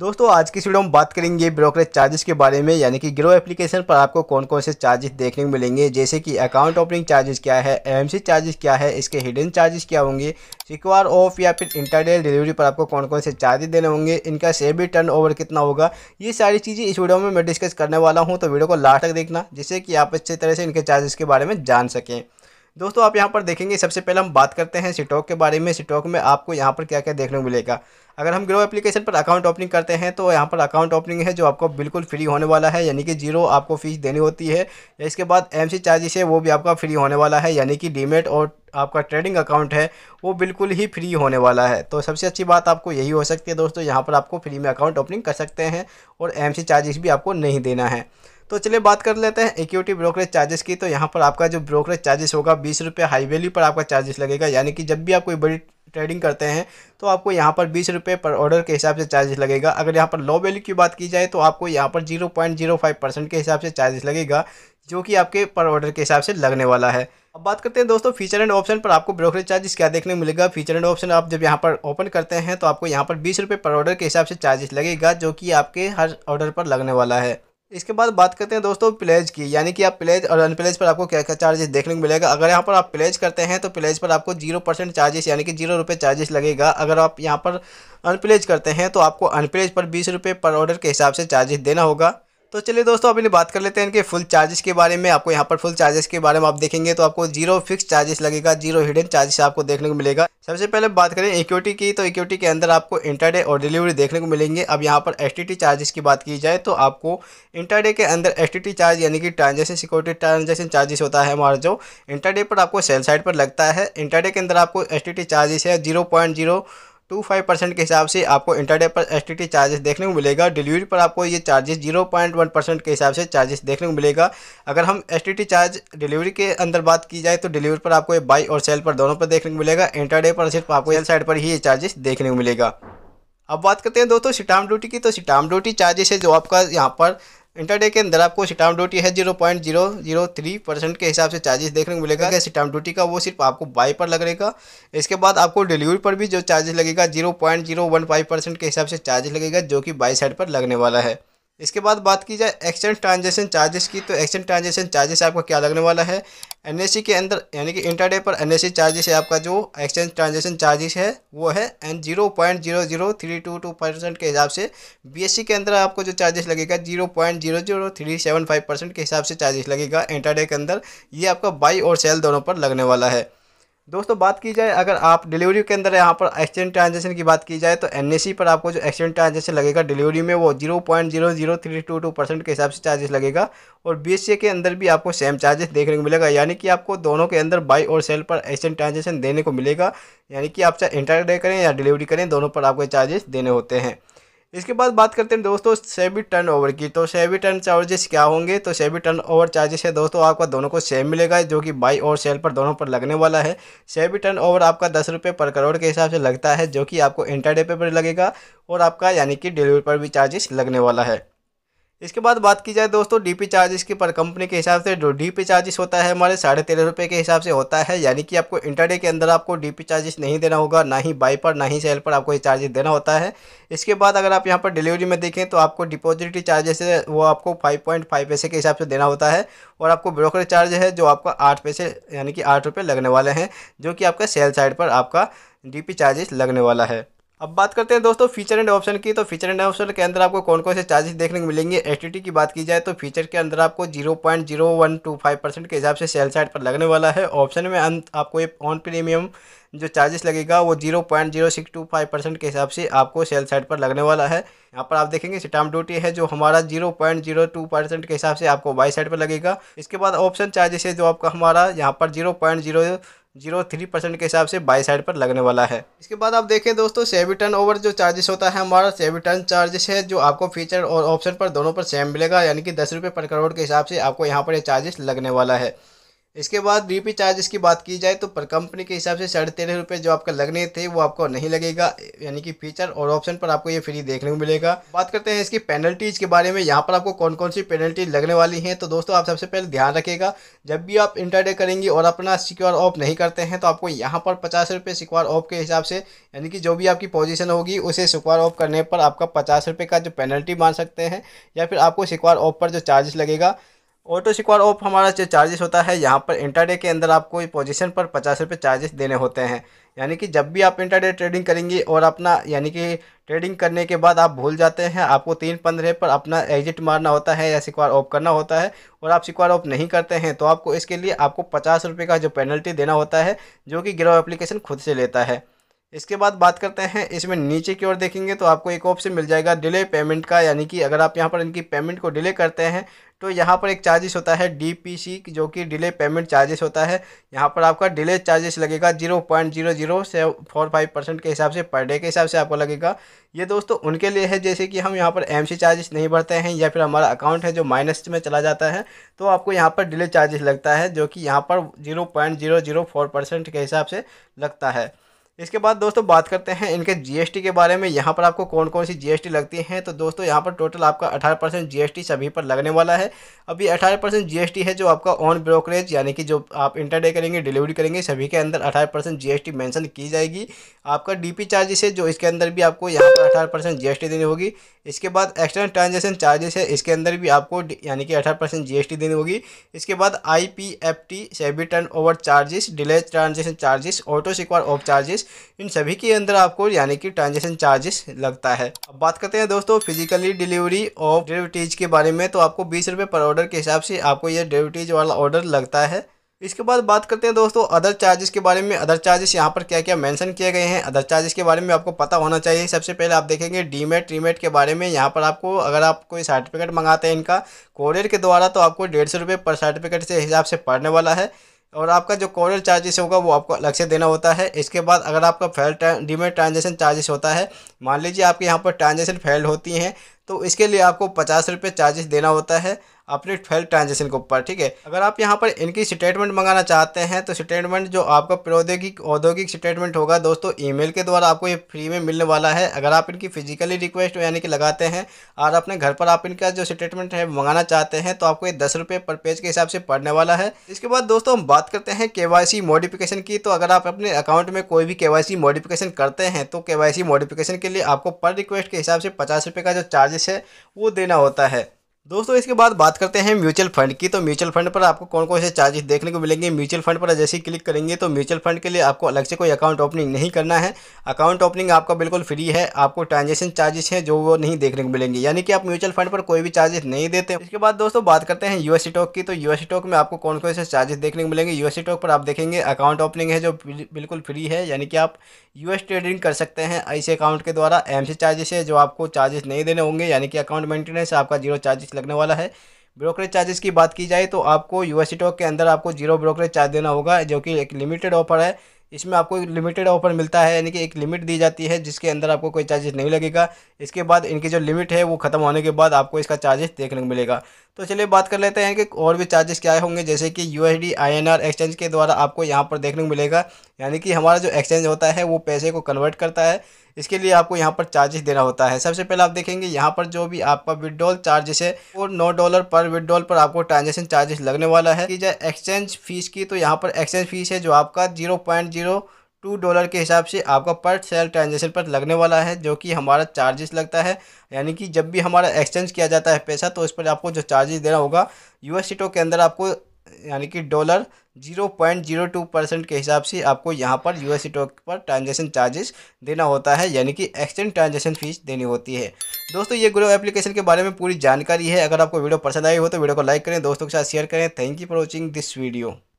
दोस्तों आज की वीडियो में बात करेंगे ब्रोकरेज चार्जेस के बारे में यानी कि ग्रो एप्लीकेशन पर आपको कौन कौन से चार्जेस देखने को मिलेंगे जैसे कि अकाउंट ओपनिंग चार्जेस क्या है एमसी चार्जेस क्या है इसके हिडन चार्जेस क्या होंगे सिक्वार ऑफ या फिर इंटरडे डिलीवरी पर आपको कौन कौन से चार्जेस देने होंगे इनका भी टर्न ओवर कितना होगा ये सारी चीज़ें इस वीडियो में मैं डिस्कस करने वाला हूँ तो वीडियो को लास्ट तक देखना जिससे कि आप अच्छे तरह से इनके चार्जेस के बारे में जान सकें दोस्तों आप यहाँ पर देखेंगे सबसे पहले हम बात करते हैं स्टॉक के बारे में स्टॉक में आपको यहाँ पर क्या क्या देखने को मिलेगा अगर हम ग्रो एप्लीकेशन पर अकाउंट ओपनिंग करते हैं तो यहाँ पर अकाउंट ओपनिंग है जो आपको बिल्कुल फ्री होने वाला है यानी कि जीरो आपको फीस देनी होती है इसके बाद एमसी चार्जेस है वो भी आपका फ्री होने वाला है यानी कि डीमेट और आपका ट्रेडिंग अकाउंट है वो बिल्कुल ही फ्री होने वाला है तो सबसे अच्छी बात आपको यही हो सकती है दोस्तों यहाँ पर आपको फ्री में अकाउंट ओपनिंग कर सकते हैं और एम चार्जेस भी आपको नहीं देना है तो चलिए बात कर लेते हैं इक्विटी ब्रोकरेज चार्जेस की तो यहाँ पर आपका जो ब्रोकरेज चार्जेस होगा बीस रुपये हाई वैल्यू पर आपका चार्जेस लगेगा यानी कि जब भी आप कोई बड़ी ट्रेडिंग करते हैं तो आपको यहाँ पर बीस रुपये पर ऑर्डर के हिसाब से चार्जेस लगेगा अगर यहाँ पर लो वैल्यू की बात की जाए तो आपको यहाँ पर zero point zero five percent के हिसाब से चार्जेस लगेगा जो कि आपके पर ऑर्डर के हिसाब से लगने वाला है अब बात करते हैं दोस्तों फीचर एंड ऑप्शन पर आपको ब्रोकरेज चार्जेस क्या देखने को मिलेगा फीचर एंड ऑप्शन आप जब यहाँ पर ओपन करते हैं तो आपको यहाँ पर बीस रुपये पर ऑर्डर के हिसाब से चार्जेस लगेगा जो कि आपके हर ऑर्डर पर लगने वाला है इसके बाद बात करते हैं दोस्तों प्लेज की यानी कि आप प्लेज और अनप्लेज पर आपको क्या क्या चार्जेस देखने को मिलेगा अगर यहाँ पर आप प्लेज करते हैं तो प्लेज पर आपको जीरो परसेंट चार्जेस यानी कि जीरो रुपये चार्जेस लगेगा अगर आप यहाँ पर अनप्लेज करते हैं तो आपको अनप्लेज पर बीस रुपये पर ऑर्डर के हिसाब से चार्जेस देना होगा तो चलिए दोस्तों अभी बात कर लेते हैं इनके फुल चार्जेस के बारे में आपको यहाँ पर फुल चार्जेस के बारे में आप देखेंगे तो आपको जीरो फिक्स चार्जेस लगेगा जीरो हिडन चार्जेस आपको देखने को मिलेगा सबसे पहले बात करें इक्विटी की तो इक्विटी के अंदर आपको इंटरडे और डिलीवरी देखने को मिलेंगे अब यहाँ पर एस चार्जेस की बात की जाए तो आपको इंटरडे के अंदर एस चार्ज यानी कि ट्रांजेक्शन सिक्योरिटी ट्रांजेक्शन चार्जेस होता है हमारा जो इंटरडे पर आपको सेल साइड पर लगता है इंटरडे के अंदर आपको एस चार्जेस है जीरो टू फाइव परसेंट के हिसाब से आपको इंटरडे पर एस चार्जेस देखने को मिलेगा डिलीवरी पर आपको ये charges zero point one percent के हिसाब से चार्जेस देखने को मिलेगा अगर हम एस चार्ज डिलीवरी के अंदर बात की जाए तो डिलीवरी पर आपको ये बाई और सेल पर दोनों पर देखने को मिलेगा इंटरडे पर सिर्फ आपको एल साइड पर ही ये चार्जेस देखने को मिलेगा अब बात करते हैं दोस्तों सिटाम ड्यूटी की तो सिटाम ड्यूटी चार्जेस है जो आपका यहाँ पर इंटरडे के अंदर आपको स्टाम्प ड्यूटी है zero point zero zero three percent के हिसाब से चार्जेस देखने को मिलेगा स्टाम्प ड्यूटी का वो सिर्फ आपको बाई पर लग रहेगा इसके बाद आपको डिलीवरी पर भी जो चार्जेस लगेगा zero point zero one five percent के हिसाब से चार्जेस लगेगा जो कि बाई साइड पर लगने वाला है इसके बाद बात की जाए एक्सचेंज ट्रांजेक्शन चार्जेस की तो एक्सचेंज ट्रांजेक्शन चार्जेस आपका क्या लगने वाला है एन के अंदर यानी कि इंटरडे पर एन चार्जेस है आपका जो एक्सचेंज ट्रांजेक्शन चार्जेस है वो है एन zero point zero zero three two two percent के हिसाब से बीएससी e के अंदर आपको जो चार्जेस लगेगा zero point zero zero three seven five percent के हिसाब से चार्जेस लगेगा इंटरडे के अंदर ये आपका बाई और सेल दोनों पर लगने वाला है दोस्तों बात की जाए अगर आप डिलीवरी के अंदर यहाँ पर एक्सचेंज ट्रांजेक्शन की बात की जाए तो एन पर आपको जो एक्सचेंज ट्रांजेक्शन लगेगा डिलीवरी में वो zero point zero zero three two two percent के हिसाब से चार्जेस लगेगा और बी के अंदर भी आपको सेम चार्जेस देखने को मिलेगा यानी कि आपको दोनों के अंदर बाई और सेल पर एक्सचेंज ट्रांजेक्शन देने को मिलेगा यानी कि आप चाहे इंटरडे करें या डिलीवरी करें दोनों पर आपको चार्जेस देने होते हैं इसके बाद बात करते हैं दोस्तों सेबी टर्न ओवर की तो सेबी टर्न चार्जेस क्या होंगे तो सेबी टर्न ओवर चार्जेस है दोस्तों आपका दोनों को सेम मिलेगा जो कि बाई और सेल पर दोनों पर लगने वाला है सेबी टर्न ओवर आपका दस रुपये पर करोड़ के हिसाब से लगता है जो कि आपको इंटरडे पे पर लगेगा और आपका यानी कि डिलीवरी पर भी चार्जेस लगने वाला है इसके बाद बात की जाए दोस्तों डीपी चार्जेस की पर कंपनी के हिसाब से जो डीपी चार्जेस होता है हमारे साढ़े तेरह रुपये के हिसाब से होता है यानी कि आपको इंटरडे के अंदर आपको डीपी चार्जेस नहीं देना होगा ना ही बाई पर ना ही सेल पर आपको ये चार्जेस देना होता है इसके बाद अगर आप यहाँ पर डिलीवरी में देखें तो आपको डिपोजिटी चार्जेस है वो आपको फाइव पॉइंट फाइव पैसे के हिसाब से देना होता है और आपको ब्रोकर चार्ज है जो आपका आठ पैसे यानी कि आठ रुपये लगने वाले हैं जो कि आपका सेल साइड पर आपका डी चार्जेस लगने वाला है अब बात करते हैं दोस्तों फीचर एंड ऑप्शन की तो फीचर एंड ऑप्शन के अंदर आपको कौन कौन से चार्जेस देखने को मिलेंगे एच की बात की जाए तो फीचर के अंदर आपको zero point zero one two five percent के हिसाब से सेल साइड पर लगने वाला है ऑप्शन में अंत आपको ये ऑन प्रीमियम जो चार्जेस लगेगा वो zero point zero six two five percent के हिसाब से आपको सेल साइड पर लगने वाला है यहाँ पर आप देखेंगे सिटाम ड्यूटी है जो हमारा zero point zero two percent के हिसाब से आपको बाई साइड पर लगेगा इसके बाद ऑप्शन चार्जेस है जो आपका हमारा यहाँ पर zero point zero zero three percent के हिसाब से बाई साइड पर लगने वाला है इसके बाद आप देखें दोस्तों सेवी टर्न ओवर जो चार्जेस होता है हमारा सेवी टर्न चार्जेस है जो आपको फीचर और ऑप्शन पर दोनों पर सेम मिलेगा यानी कि दस रुपये पर करोड़ के हिसाब से आपको यहाँ पर यह चार्जेस लगने वाला है इसके बाद रीपी चार्जेस की बात की जाए तो पर कंपनी के हिसाब से साढ़े तेरह रुपये जो आपका लगने थे वो आपको नहीं लगेगा यानी कि फीचर और ऑप्शन पर आपको ये फ्री देखने को मिलेगा बात करते हैं इसकी पेनल्टीज के बारे में यहाँ पर आपको कौन कौन सी पेनल्टी लगने वाली हैं तो दोस्तों आप सबसे पहले ध्यान रखेगा जब भी आप इंटरडे करेंगे और अपना सिक्योर ऑफ नहीं करते हैं तो आपको यहाँ पर पचास रुपये सिक्वार ऑफ के हिसाब से यानी कि जो भी आपकी पोजिशन होगी उसे सिक्वार ऑफ करने पर आपका पचास रुपये का जो पेनल्टी मान सकते हैं या फिर आपको सिक्वार ऑफ पर जो चार्जेस लगेगा ऑटो सिक्वार ऑफ हमारा जो चार्जेस होता है यहाँ पर इंटरडे के अंदर आपको पोजीशन पर पचास रुपये चार्जेस देने होते हैं यानी कि जब भी आप इंटरडे ट्रेडिंग करेंगे और अपना यानी कि ट्रेडिंग करने के बाद आप भूल जाते हैं आपको तीन पंद्रह पर अपना एग्जिट मारना होता है या सिक्वार ऑफ करना होता है और आप सिक्वार ऑफ नहीं करते हैं तो आपको इसके लिए आपको पचास रुपये का जो पेनल्टी देना होता है जो कि ग्रो एप्लीकेशन खुद से लेता है इसके बाद बात करते हैं इसमें नीचे की ओर देखेंगे तो आपको एक ऑप्शन मिल जाएगा डिले पेमेंट का यानी कि अगर आप यहाँ पर इनकी पेमेंट को डिले करते हैं तो यहाँ पर एक चार्जेस होता है डीपीसी जो कि डिले पेमेंट चार्जेस होता है यहाँ पर आपका डिले चार्जेस लगेगा जीरो पॉइंट जीरो जीरो से फोर फाइव परसेंट के हिसाब से पर डे के हिसाब से आपको लगेगा ये दोस्तों उनके लिए है जैसे कि हम यहाँ पर एमसी चार्जेस नहीं भरते हैं या फिर हमारा अकाउंट है जो माइनस में चला जाता है तो आपको यहाँ पर डिले चार्जेस लगता है जो कि यहाँ पर zero point zero zero four percent के हिसाब से लगता है इसके बाद दोस्तों बात करते हैं इनके जीएसटी के बारे में यहाँ पर आपको कौन कौन सी जीएसटी लगती है तो दोस्तों यहाँ पर टोटल आपका 18 परसेंट जी सभी पर लगने वाला है अभी अठारह परसेंट जी है जो आपका ऑन ब्रोकरेज यानी कि जो आप इंटरडे करेंगे डिलीवरी करेंगे सभी के अंदर अठारह परसेंट जी मेंशन की जाएगी आपका डी चार्जेस है जो इसके अंदर भी आपको यहाँ पर अठारह परसेंट देनी होगी इसके बाद एक्सटर्नल ट्रांजेक्शन चार्जेस है इसके अंदर भी आपको यानी कि अठारह परसेंट जी देनी होगी इसके बाद I P F T SEBI turnover charges delay transaction charges auto square off charges इन सभी के अंदर आपको यानी कि ट्रांजेक्शन चार्जेस लगता है अब बात करते हैं दोस्तों फिजिकली डिलीवरी ऑफ डेरिवेटिज के बारे में तो आपको बीस रुपये पर ऑर्डर के हिसाब से आपको यह डेरिवेटिज वाला ऑर्डर लगता है इसके बाद बात करते हैं दोस्तों अदर चार्जेस के बारे में अदर चार्जेस यहाँ पर क्या क्या मेंशन किए गए हैं अदर चार्जेस के बारे में आपको पता होना चाहिए सबसे पहले आप देखेंगे डीमेट रीमेट के बारे में यहाँ पर आपको अगर आप कोई सर्टिफिकेट मंगाते हैं इनका कोरियर के द्वारा तो आपको डेढ़ सौ रुपये पर सर्टिफिकेट से हिसाब से पड़ने वाला है और आपका जो कॉरियर चार्जेस होगा वो आपको अलग से देना होता है इसके बाद अगर आपका फेल डीमेट ट्रांजेक्शन चार्जेस होता है मान लीजिए आपके यहाँ पर ट्रांजेक्शन फेल होती हैं तो इसके लिए आपको पचास रुपये चार्जेस देना होता है अपने ट्वेल्थ ट्रांजेक्शन के ऊपर ठीक है अगर आप यहाँ पर इनकी स्टेटमेंट मंगाना चाहते हैं तो स्टेटमेंट जो आपका प्रौद्योगिक औद्योगिक स्टेटमेंट होगा दोस्तों ईमेल के द्वारा आपको ये फ्री में मिलने वाला है अगर आप इनकी फिजिकली रिक्वेस्ट यानी कि लगाते हैं और अपने घर पर आप इनका जो स्टेटमेंट है मंगाना चाहते हैं तो आपको ये दस रुपये पर पेज के हिसाब से पड़ने वाला है इसके बाद दोस्तों हम बात करते हैं के मॉडिफिकेशन की तो अगर आप अपने अकाउंट में कोई भी के मॉडिफिकेशन करते हैं तो के मॉडिफिकेशन के लिए आपको पर रिक्वेस्ट के हिसाब से पचास का जो चार्जेस है वो देना होता है दोस्तों इसके बाद बात करते हैं म्यूचुअल फंड की तो म्यूचुअल फंड पर आपको कौन कौन से चार्जेस देखने को मिलेंगे म्यूचुअल फंड पर जैसे ही क्लिक करेंगे तो म्यूचुअल फंड के लिए आपको अलग से कोई अकाउंट ओपनिंग नहीं करना है अकाउंट ओपनिंग आपका बिल्कुल फ्री है आपको ट्रांजेक्शन चार्जेस हैं जो वो नहीं देखने को मिलेंगे यानी कि आप म्यूचुअल फंड पर कोई भी चार्जेस नहीं देते इसके बाद दोस्तों बात करते हैं यूएस स्टॉक की तो यूएस स्टॉक में आपको कौन कौन से चार्जेस देखने को मिलेंगे यूएस स्टॉक पर आप देखेंगे अकाउंट ओपनिंग है जो बिल्कुल फ्री है यानी कि आप यूएस ट्रेडिंग कर सकते हैं ऐसे अकाउंट के द्वारा एम चार्जेस है जो आपको चार्जेस नहीं देने होंगे यानी कि अकाउंट मेंटेनेंस आपका जीरो चार्जेस लगने वाला है ब्रोकरेज चार्जेस की बात की जाए तो आपको यू स्टॉक के अंदर आपको जीरो ब्रोकरेज चार्ज देना होगा जो कि एक लिमिटेड ऑफर है इसमें आपको लिमिटेड ऑफर मिलता है यानी कि एक लिमिट दी जाती है जिसके अंदर आपको कोई चार्जेस नहीं लगेगा इसके बाद इनकी जो लिमिट है वो खत्म होने के बाद आपको इसका चार्जेस देखने को मिलेगा तो चलिए बात कर लेते हैं कि और भी चार्जेस क्या होंगे जैसे कि यू एस एक्सचेंज के द्वारा आपको यहाँ पर देखने को मिलेगा यानी कि हमारा जो एक्सचेंज होता है वो पैसे को कन्वर्ट करता है इसके लिए आपको यहाँ पर चार्जेस देना होता है सबसे पहले आप देखेंगे यहाँ पर जो भी आपका विड्रॉल चार्जेस है वो नौ डॉलर पर विड्रॉल पर आपको ट्रांजेक्शन चार्जेस लगने वाला है की जाए एक्सचेंज फीस की तो यहाँ पर एक्सचेंज फीस है जो आपका zero point zero two dollar के हिसाब से आपका पर सेल ट्रांजेक्शन पर लगने वाला है जो कि हमारा चार्जेस लगता है यानी कि जब भी हमारा एक्सचेंज किया जाता है पैसा तो उस पर आपको जो चार्जेस देना होगा यूएस सीटों के अंदर आपको यानी कि dollar zero point zero two percent के हिसाब से आपको यहाँ पर यू एस पर ट्रांजेक्शन चार्जेस देना होता है यानी कि एक्सचेंज ट्रांजेक्शन फीस देनी होती है दोस्तों ये ग्रो एप्लीकेशन के बारे में पूरी जानकारी है अगर आपको वीडियो पसंद आई हो तो वीडियो को लाइक करें दोस्तों के साथ शेयर करें thank you for watching this video